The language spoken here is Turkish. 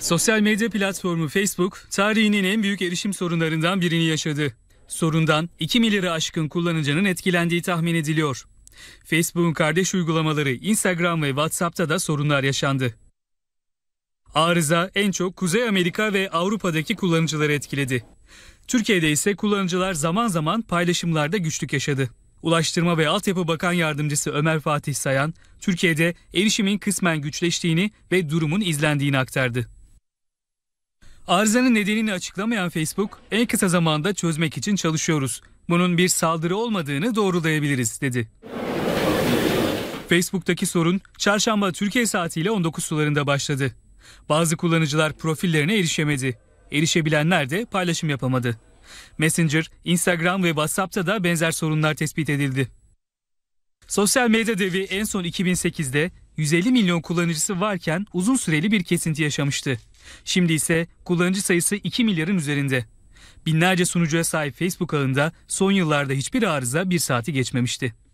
Sosyal medya platformu Facebook tarihinin en büyük erişim sorunlarından birini yaşadı. Sorundan 2 milyarı aşkın kullanıcının etkilendiği tahmin ediliyor. Facebook'un kardeş uygulamaları Instagram ve WhatsApp'ta da sorunlar yaşandı. Arıza en çok Kuzey Amerika ve Avrupa'daki kullanıcıları etkiledi. Türkiye'de ise kullanıcılar zaman zaman paylaşımlarda güçlük yaşadı. Ulaştırma ve Altyapı Bakan Yardımcısı Ömer Fatih Sayan, Türkiye'de erişimin kısmen güçleştiğini ve durumun izlendiğini aktardı. Arızanın nedenini açıklamayan Facebook, en kısa zamanda çözmek için çalışıyoruz. Bunun bir saldırı olmadığını doğrulayabiliriz dedi. Facebook'taki sorun çarşamba Türkiye saatiyle 19 sularında başladı. Bazı kullanıcılar profillerine erişemedi. Erişebilenler de paylaşım yapamadı. Messenger, Instagram ve WhatsApp'ta da benzer sorunlar tespit edildi. Sosyal medya devi en son 2008'de 150 milyon kullanıcısı varken uzun süreli bir kesinti yaşamıştı. Şimdi ise kullanıcı sayısı 2 milyarın üzerinde. Binlerce sunucuya sahip Facebook ağında son yıllarda hiçbir arıza bir saati geçmemişti.